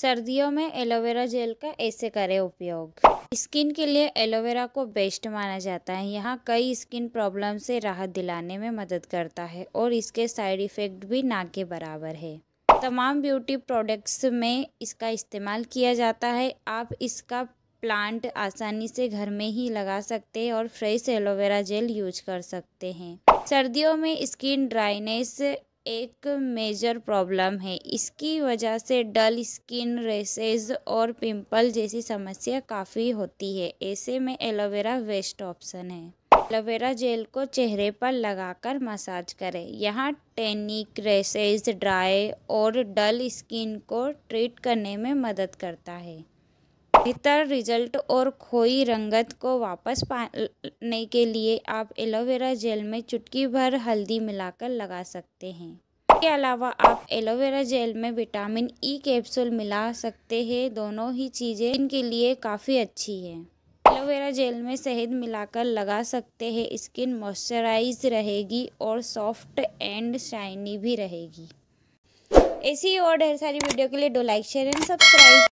सर्दियों में aloe vera gel का ऐसे करें उपयोग स्किन के लिए एलोवेरा को बेस्ट माना जाता है यहाँ कई स्किन प्रॉब्लम से राहत दिलाने में मदद करता है और इसके साइड इफ़ेक्ट भी ना के बराबर है तमाम ब्यूटी प्रोडक्ट्स में इसका इस्तेमाल किया जाता है आप इसका प्लांट आसानी से घर में ही लगा सकते हैं और फ्रेश एलोवेरा जेल यूज कर सकते हैं सर्दियों में स्किन ड्राइनेस एक मेजर प्रॉब्लम है इसकी वजह से डल स्किन रेसेस और पिंपल जैसी समस्या काफ़ी होती है ऐसे में एलोवेरा वेस्ट ऑप्शन है एलोवेरा जेल को चेहरे पर लगाकर मसाज करें यहाँ टेनिक रेसेस ड्राई और डल स्किन को ट्रीट करने में मदद करता है बेहतर रिजल्ट और खोई रंगत को वापस पाने के लिए आप एलोवेरा जेल में चुटकी भर हल्दी मिलाकर लगा सकते हैं इसके अलावा आप एलोवेरा जेल में विटामिन ई कैप्सूल मिला सकते हैं दोनों ही चीज़ें इनके लिए काफ़ी अच्छी है एलोवेरा जेल में शहद मिलाकर लगा सकते हैं स्किन मॉइस्चराइज रहेगी और सॉफ्ट एंड शाइनी भी रहेगी ऐसी और ढेर सारी वीडियो के लिए do like share and subscribe